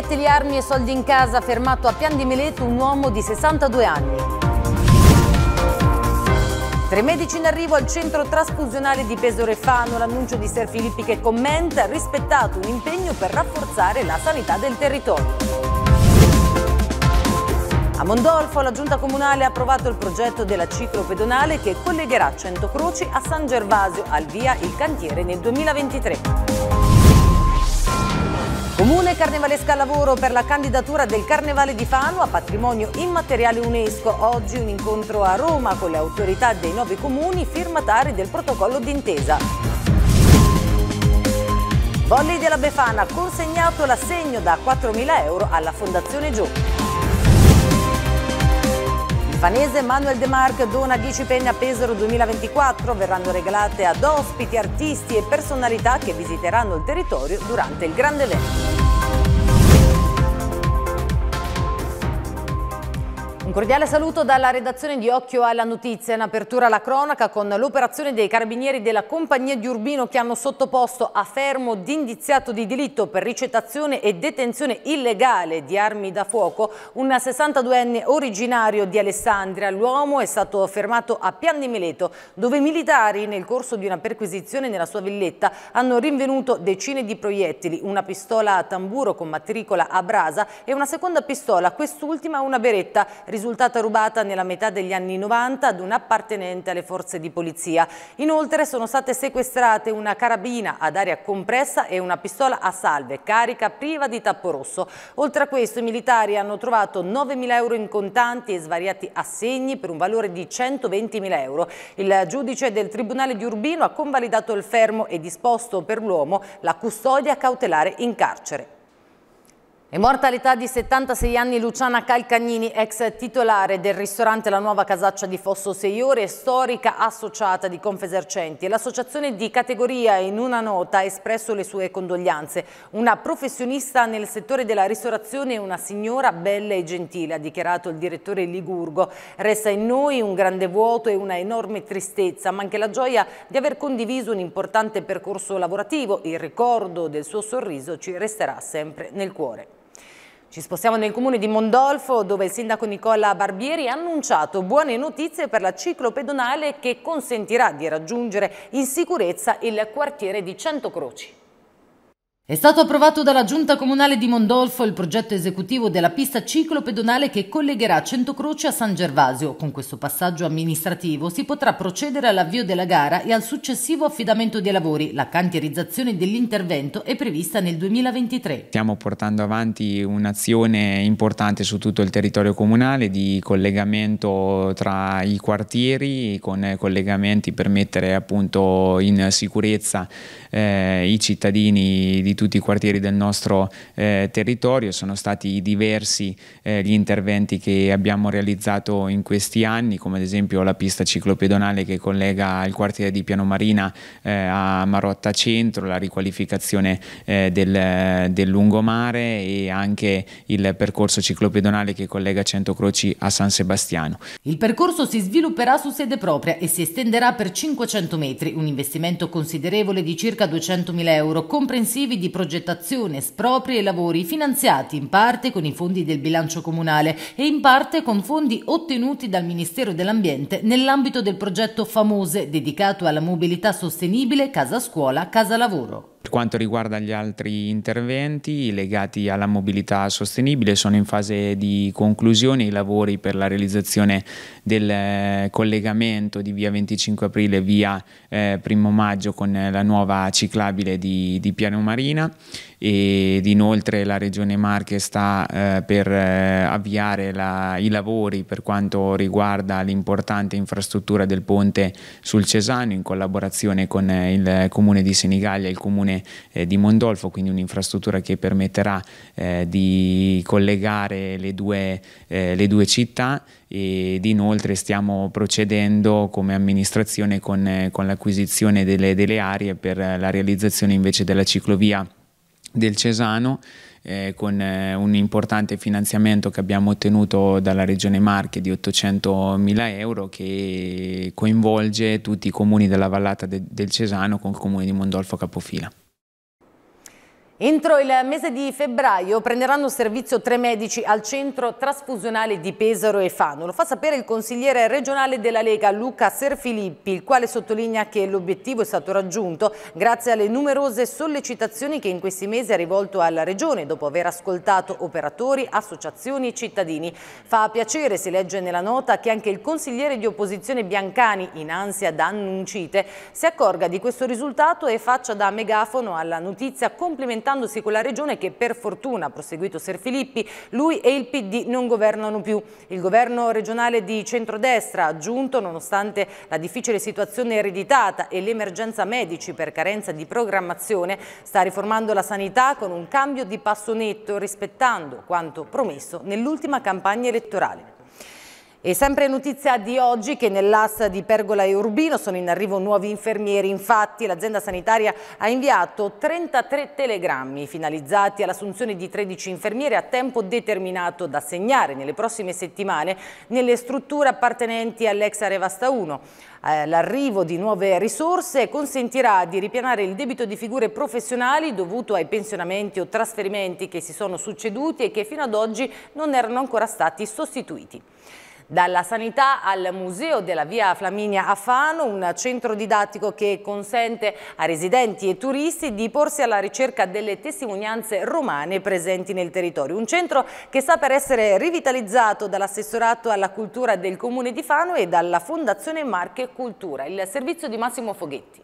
Proiettili, le armi e soldi in casa, fermato a Pian di Meleto un uomo di 62 anni. Tre medici in arrivo al centro trasfusionale di Pesore Fano, l'annuncio di Ser Filippi che commenta rispettato un impegno per rafforzare la sanità del territorio. A Mondolfo la giunta comunale ha approvato il progetto della ciclo pedonale che collegherà Centocroci a San Gervasio al via il cantiere nel 2023. Comune carnevalesca lavoro per la candidatura del Carnevale di Fano a patrimonio immateriale UNESCO. Oggi un incontro a Roma con le autorità dei nove comuni firmatari del protocollo d'intesa. Volley della Befana ha consegnato l'assegno da 4.000 euro alla Fondazione Giù. Fanese Manuel De Marc dona 10 penne a Pesaro 2024, verranno regalate ad ospiti, artisti e personalità che visiteranno il territorio durante il grande evento. Un cordiale saluto dalla redazione di Occhio alla Notizia. In apertura alla cronaca con l'operazione dei carabinieri della compagnia di Urbino che hanno sottoposto a fermo d'indiziato di delitto per ricettazione e detenzione illegale di armi da fuoco un 62enne originario di Alessandria. L'uomo è stato fermato a Pian di Meleto dove i militari nel corso di una perquisizione nella sua villetta hanno rinvenuto decine di proiettili, una pistola a tamburo con matricola a brasa e una seconda pistola, quest'ultima una beretta risultata rubata nella metà degli anni 90 ad un appartenente alle forze di polizia. Inoltre sono state sequestrate una carabina ad aria compressa e una pistola a salve carica priva di tappo rosso. Oltre a questo i militari hanno trovato 9.000 euro in contanti e svariati assegni per un valore di 120.000 euro. Il giudice del Tribunale di Urbino ha convalidato il fermo e disposto per l'uomo la custodia cautelare in carcere. È morta all'età di 76 anni Luciana Calcagnini, ex titolare del ristorante La Nuova Casaccia di Fosso Seiore, storica associata di Confesercenti. L'associazione di categoria in una nota ha espresso le sue condoglianze. Una professionista nel settore della ristorazione e una signora bella e gentile, ha dichiarato il direttore Ligurgo. Resta in noi un grande vuoto e una enorme tristezza, ma anche la gioia di aver condiviso un importante percorso lavorativo. Il ricordo del suo sorriso ci resterà sempre nel cuore. Ci spostiamo nel comune di Mondolfo dove il sindaco Nicola Barbieri ha annunciato buone notizie per la ciclopedonale che consentirà di raggiungere in sicurezza il quartiere di Centocroci. È stato approvato dalla Giunta Comunale di Mondolfo il progetto esecutivo della pista ciclopedonale che collegherà Centocroce a San Gervasio. Con questo passaggio amministrativo si potrà procedere all'avvio della gara e al successivo affidamento dei lavori. La cantierizzazione dell'intervento è prevista nel 2023. Stiamo portando avanti un'azione importante su tutto il territorio comunale di collegamento tra i quartieri con collegamenti per mettere appunto in sicurezza eh, i cittadini di tutti i quartieri del nostro eh, territorio, sono stati diversi eh, gli interventi che abbiamo realizzato in questi anni, come ad esempio la pista ciclopedonale che collega il quartiere di Piano Marina eh, a Marotta Centro, la riqualificazione eh, del, del, lungomare e anche il percorso ciclopedonale che collega Centocroci a San Sebastiano. Il percorso si svilupperà su sede propria e si estenderà per 500 metri, un investimento considerevole di circa 200.000 euro, comprensivi di di progettazione, espropri e lavori finanziati in parte con i fondi del bilancio comunale e in parte con fondi ottenuti dal Ministero dell'Ambiente nell'ambito del progetto Famose dedicato alla mobilità sostenibile casa scuola casa lavoro. Per quanto riguarda gli altri interventi legati alla mobilità sostenibile sono in fase di conclusione i lavori per la realizzazione del eh, collegamento di via 25 aprile e via eh, primo maggio con la nuova ciclabile di, di Piano Marina ed inoltre la Regione Marche sta eh, per eh, avviare la, i lavori per quanto riguarda l'importante infrastruttura del ponte sul Cesano in collaborazione con eh, il Comune di Senigallia e il Comune eh, di Mondolfo, quindi un'infrastruttura che permetterà eh, di collegare le due, eh, le due città ed inoltre stiamo procedendo come amministrazione con, con l'acquisizione delle, delle aree per la realizzazione invece della ciclovia del Cesano eh, con eh, un importante finanziamento che abbiamo ottenuto dalla Regione Marche di 800 mila euro che coinvolge tutti i comuni della vallata de del Cesano con il comune di Mondolfo Capofila. Entro il mese di febbraio prenderanno servizio tre medici al centro trasfusionale di Pesaro e Fano. Lo fa sapere il consigliere regionale della Lega Luca Serfilippi, il quale sottolinea che l'obiettivo è stato raggiunto grazie alle numerose sollecitazioni che in questi mesi ha rivolto alla Regione dopo aver ascoltato operatori, associazioni e cittadini. Fa piacere, si legge nella nota, che anche il consigliere di opposizione Biancani, in ansia da annuncite, si accorga di questo risultato e faccia da megafono alla notizia complementare confrontandosi con la regione che per fortuna, ha proseguito Filippi, lui e il PD non governano più. Il governo regionale di centrodestra ha aggiunto, nonostante la difficile situazione ereditata e l'emergenza medici per carenza di programmazione, sta riformando la sanità con un cambio di passo netto rispettando quanto promesso nell'ultima campagna elettorale. E sempre notizia di oggi che nell'AS di Pergola e Urbino sono in arrivo nuovi infermieri, infatti l'azienda sanitaria ha inviato 33 telegrammi finalizzati all'assunzione di 13 infermieri a tempo determinato da segnare nelle prossime settimane nelle strutture appartenenti all'ex Arevasta 1. Eh, l'arrivo di nuove risorse consentirà di ripianare il debito di figure professionali dovuto ai pensionamenti o trasferimenti che si sono succeduti e che fino ad oggi non erano ancora stati sostituiti. Dalla sanità al museo della via Flaminia a Fano, un centro didattico che consente a residenti e turisti di porsi alla ricerca delle testimonianze romane presenti nel territorio. Un centro che sta per essere rivitalizzato dall'assessorato alla cultura del comune di Fano e dalla fondazione Marche Cultura. Il servizio di Massimo Foghetti.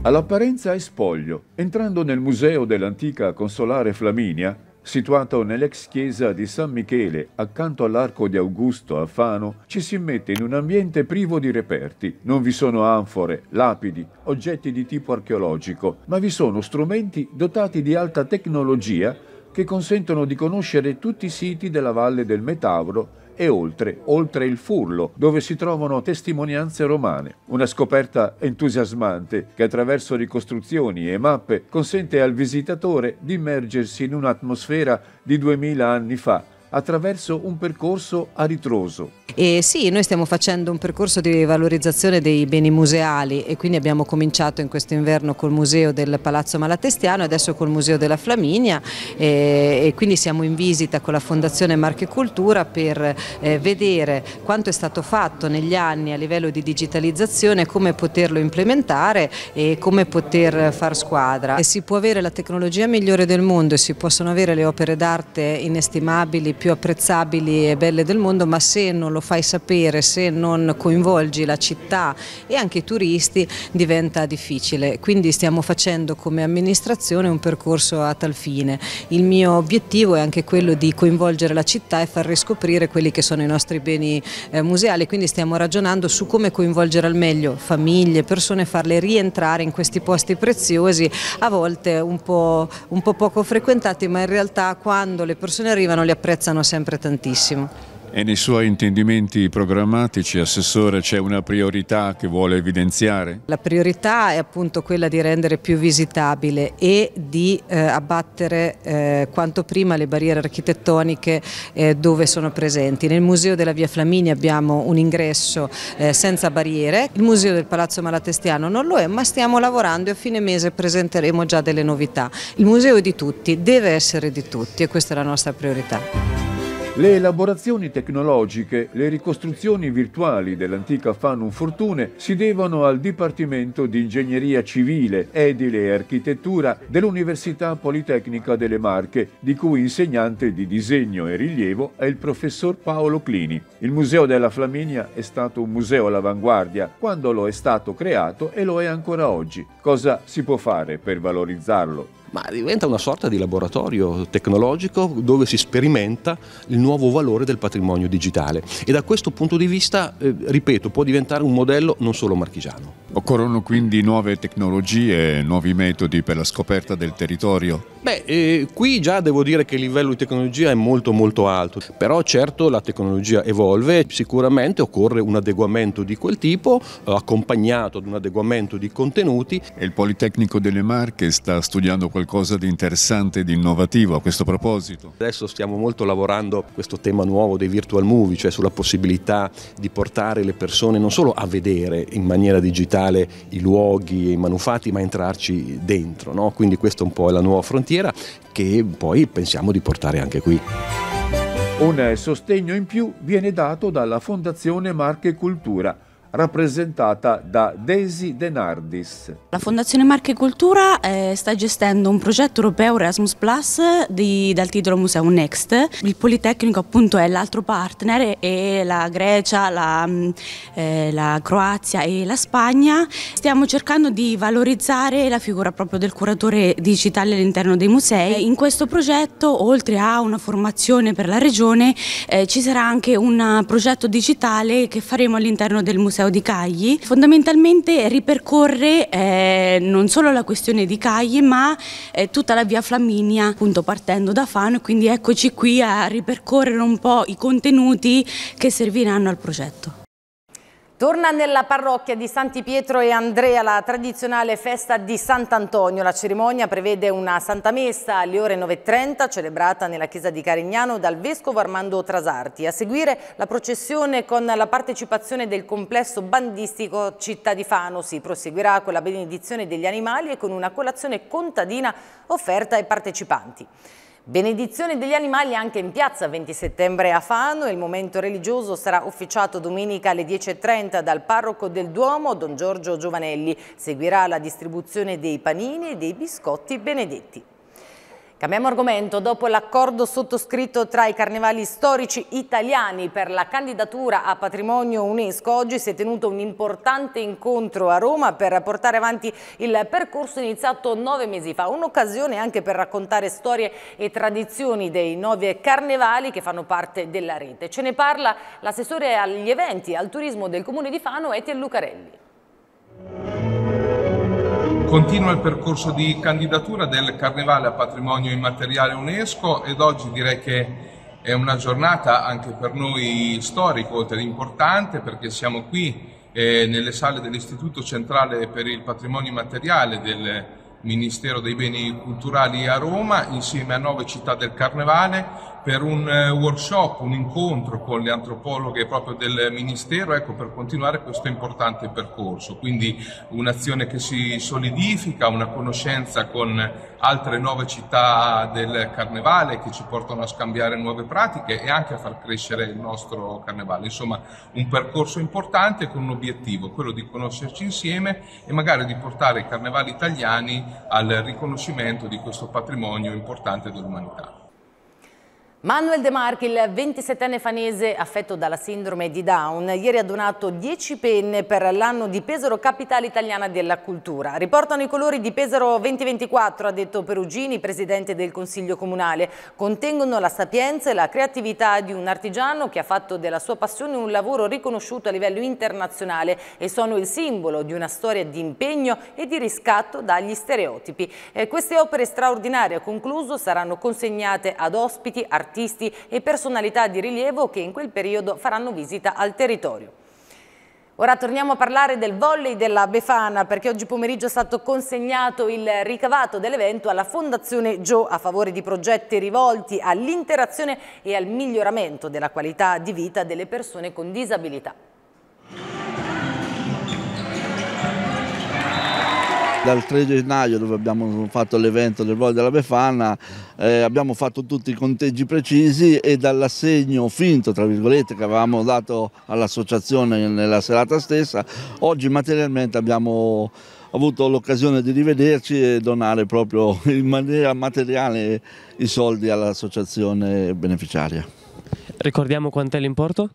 All'apparenza è spoglio. Entrando nel museo dell'antica consolare Flaminia, Situato nell'ex chiesa di San Michele, accanto all'Arco di Augusto a Fano, ci si mette in un ambiente privo di reperti. Non vi sono anfore, lapidi, oggetti di tipo archeologico, ma vi sono strumenti dotati di alta tecnologia che consentono di conoscere tutti i siti della Valle del Metauro e oltre, oltre il Furlo, dove si trovano testimonianze romane. Una scoperta entusiasmante che attraverso ricostruzioni e mappe consente al visitatore di immergersi in un'atmosfera di 2000 anni fa, attraverso un percorso a ritroso. E sì, noi stiamo facendo un percorso di valorizzazione dei beni museali e quindi abbiamo cominciato in questo inverno col museo del Palazzo Malatestiano, adesso col museo della Flaminia e, e quindi siamo in visita con la Fondazione Marche Cultura per eh, vedere quanto è stato fatto negli anni a livello di digitalizzazione, come poterlo implementare e come poter far squadra. E si può avere la tecnologia migliore del mondo e si possono avere le opere d'arte inestimabili più apprezzabili e belle del mondo, ma se non lo fai sapere, se non coinvolgi la città e anche i turisti diventa difficile. Quindi stiamo facendo come amministrazione un percorso a tal fine. Il mio obiettivo è anche quello di coinvolgere la città e far riscoprire quelli che sono i nostri beni eh, museali, quindi stiamo ragionando su come coinvolgere al meglio famiglie, persone, farle rientrare in questi posti preziosi, a volte un po', un po poco frequentati, ma in realtà quando le persone arrivano li apprezzano sempre tantissimo e nei suoi intendimenti programmatici, Assessore, c'è una priorità che vuole evidenziare? La priorità è appunto quella di rendere più visitabile e di eh, abbattere eh, quanto prima le barriere architettoniche eh, dove sono presenti. Nel Museo della Via Flaminia abbiamo un ingresso eh, senza barriere, il Museo del Palazzo Malatestiano non lo è, ma stiamo lavorando e a fine mese presenteremo già delle novità. Il museo è di tutti, deve essere di tutti e questa è la nostra priorità. Le elaborazioni tecnologiche, le ricostruzioni virtuali dell'antica Fanum Fortune si devono al Dipartimento di Ingegneria Civile, Edile e Architettura dell'Università Politecnica delle Marche, di cui insegnante di disegno e rilievo è il professor Paolo Clini. Il Museo della Flaminia è stato un museo all'avanguardia quando lo è stato creato e lo è ancora oggi. Cosa si può fare per valorizzarlo? ma diventa una sorta di laboratorio tecnologico dove si sperimenta il nuovo valore del patrimonio digitale e da questo punto di vista, eh, ripeto, può diventare un modello non solo marchigiano. Occorrono quindi nuove tecnologie, nuovi metodi per la scoperta del territorio? Beh, eh, qui già devo dire che il livello di tecnologia è molto molto alto, però certo la tecnologia evolve, sicuramente occorre un adeguamento di quel tipo, eh, accompagnato ad un adeguamento di contenuti. E il Politecnico delle Marche sta studiando qualcosa di interessante e di innovativo a questo proposito. Adesso stiamo molto lavorando a questo tema nuovo dei virtual movie, cioè sulla possibilità di portare le persone non solo a vedere in maniera digitale i luoghi e i manufatti, ma entrarci dentro. No? Quindi questa è un po' la nuova frontiera costiera che poi pensiamo di portare anche qui. Un sostegno in più viene dato dalla Fondazione Marche Cultura rappresentata da Daisy Denardis. La Fondazione Marche Cultura eh, sta gestendo un progetto europeo Erasmus Plus di, dal titolo Museum Next. Il Politecnico appunto è l'altro partner e la Grecia, la, mm, eh, la, Croazia e la Spagna. Stiamo cercando di valorizzare la figura proprio del curatore digitale all'interno dei musei. Eh, in questo progetto, oltre a una formazione per la regione, eh, ci sarà anche un progetto digitale che faremo all'interno del museo museo di Cagli fondamentalmente ripercorre eh, non solo la questione di Cagli ma eh, tutta la via Flaminia appunto partendo da Fano quindi eccoci qui a ripercorrere un po' i contenuti che serviranno al progetto. Torna nella parrocchia di Santi Pietro e Andrea la tradizionale festa di Sant'Antonio. La cerimonia prevede una Santa Messa alle ore 9.30 celebrata nella chiesa di Carignano dal Vescovo Armando Trasarti. A seguire la processione con la partecipazione del complesso bandistico Città di Fano. Si proseguirà con la benedizione degli animali e con una colazione contadina offerta ai partecipanti. Benedizione degli animali anche in piazza 20 settembre a Fano. Il momento religioso sarà officiato domenica alle 10.30 dal parroco del Duomo, Don Giorgio Giovanelli. Seguirà la distribuzione dei panini e dei biscotti benedetti. Cambiamo argomento. Dopo l'accordo sottoscritto tra i carnevali storici italiani per la candidatura a patrimonio UNESCO, oggi si è tenuto un importante incontro a Roma per portare avanti il percorso iniziato nove mesi fa. Un'occasione anche per raccontare storie e tradizioni dei nove carnevali che fanno parte della rete. Ce ne parla l'assessore agli eventi, e al turismo del comune di Fano, Etienne Lucarelli. Continua il percorso di candidatura del Carnevale a Patrimonio Immateriale UNESCO ed oggi direi che è una giornata anche per noi storica, oltre importante, perché siamo qui eh, nelle sale dell'Istituto Centrale per il Patrimonio Immateriale del Ministero dei Beni Culturali a Roma, insieme a nove città del Carnevale, per un eh, workshop, un incontro con le antropologhe proprio del Ministero, ecco, per continuare questo importante percorso. Quindi un'azione che si solidifica, una conoscenza con altre nuove città del carnevale che ci portano a scambiare nuove pratiche e anche a far crescere il nostro carnevale. Insomma, un percorso importante con un obiettivo, quello di conoscerci insieme e magari di portare i carnevali italiani al riconoscimento di questo patrimonio importante dell'umanità. Manuel De Marchi, il 27enne fanese affetto dalla sindrome di Down, ieri ha donato 10 penne per l'anno di Pesaro Capitale Italiana della Cultura. Riportano i colori di Pesaro 2024, ha detto Perugini, presidente del Consiglio Comunale. Contengono la sapienza e la creatività di un artigiano che ha fatto della sua passione un lavoro riconosciuto a livello internazionale e sono il simbolo di una storia di impegno e di riscatto dagli stereotipi. Eh, queste opere straordinarie, ha concluso, saranno consegnate ad ospiti, artigiani artisti e personalità di rilievo che in quel periodo faranno visita al territorio. Ora torniamo a parlare del volley della Befana perché oggi pomeriggio è stato consegnato il ricavato dell'evento alla Fondazione Gio a favore di progetti rivolti all'interazione e al miglioramento della qualità di vita delle persone con disabilità. Dal 3 gennaio dove abbiamo fatto l'evento del Voglio della Befana eh, abbiamo fatto tutti i conteggi precisi e dall'assegno finto tra virgolette che avevamo dato all'associazione nella serata stessa oggi materialmente abbiamo avuto l'occasione di rivederci e donare proprio in maniera materiale i soldi all'associazione beneficiaria. Ricordiamo quant'è l'importo?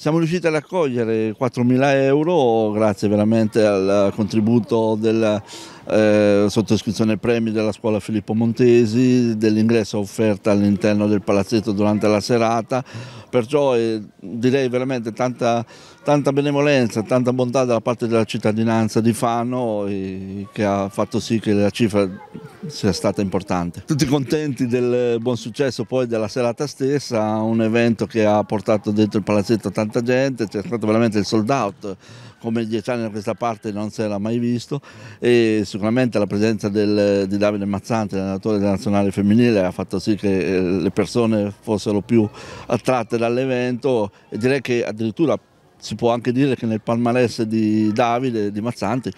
Siamo riusciti a raccogliere 4.000 euro grazie veramente al contributo del eh, sottoscrizione premi della scuola Filippo Montesi, dell'ingresso offerta all'interno del palazzetto durante la serata, perciò eh, direi veramente tanta, tanta, benevolenza, tanta bontà dalla parte della cittadinanza di Fano eh, che ha fatto sì che la cifra sia stata importante. Tutti contenti del buon successo poi della serata stessa, un evento che ha portato dentro il palazzetto tanta gente, c'è stato veramente il sold out, come dieci anni da questa parte non si era mai visto e su sicuramente la presenza del, di Davide Mazzanti, allenatore della nazionale femminile, ha fatto sì che eh, le persone fossero più attratte dall'evento e direi che addirittura si può anche dire che nel palmarès di Davide, di Mazzanti,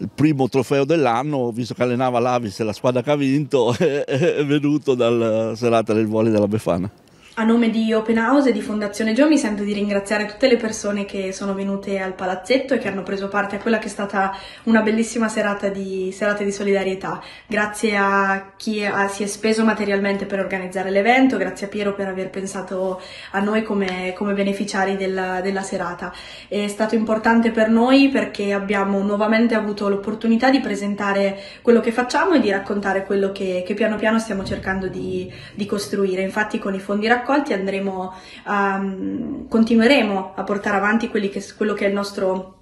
il primo trofeo dell'anno, visto che allenava l'Avis e la squadra che ha vinto, è, venuto dalla serata del volo della Befana. A nome di Open House e di Fondazione Gio mi sento di ringraziare tutte le persone che sono venute al palazzetto e che hanno preso parte a quella che è stata una bellissima serata di, serata di solidarietà. Grazie a chi ha, si è speso materialmente per organizzare l'evento, grazie a Piero per aver pensato a noi come, come beneficiari della, della, serata. È stato importante per noi perché abbiamo nuovamente avuto l'opportunità di presentare quello che facciamo e di raccontare quello che, che piano piano stiamo cercando di, di costruire. Infatti con i fondi raccolti raccolti andremo a, ehm, continueremo a portare avanti che, quello che è il nostro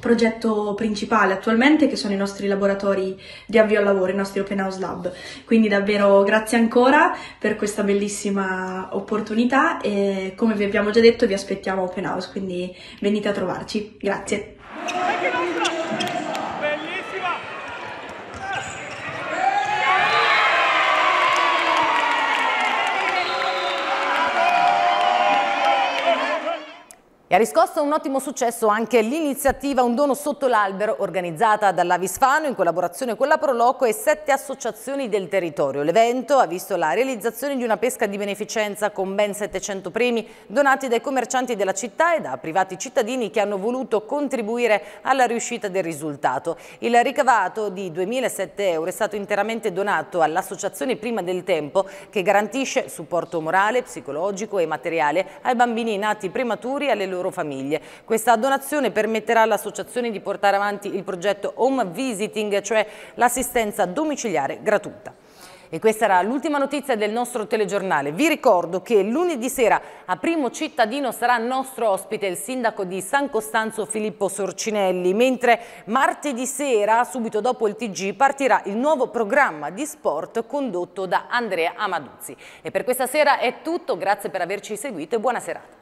progetto principale attualmente che sono i nostri laboratori di avvio al lavoro, i nostri Open House Lab. Quindi davvero grazie ancora per questa bellissima opportunità e come vi abbiamo già detto vi aspettiamo Open House, quindi venite a trovarci. Grazie. ha riscosso un ottimo successo anche l'iniziativa Un dono sotto l'albero organizzata dall'Avisfano in collaborazione con la Proloco e sette associazioni del territorio. L'evento ha visto la realizzazione di una pesca di beneficenza con ben 700 premi donati dai commercianti della città e da privati cittadini che hanno voluto contribuire alla riuscita del risultato. Il ricavato di 2.007 euro è stato interamente donato all'associazione Prima del Tempo che garantisce supporto morale, psicologico e materiale ai bambini nati prematuri e alle loro loro famiglie. Questa donazione permetterà all'associazione di portare avanti il progetto Home Visiting, cioè l'assistenza domiciliare gratuita. E questa era l'ultima notizia del nostro telegiornale. Vi ricordo che lunedì sera a Primo Cittadino sarà nostro ospite il sindaco di San Costanzo Filippo Sorcinelli, mentre martedì sera, subito dopo il TG, partirà il nuovo programma di sport condotto da Andrea Amaduzzi. E per questa sera è tutto, grazie per averci seguito e buona serata.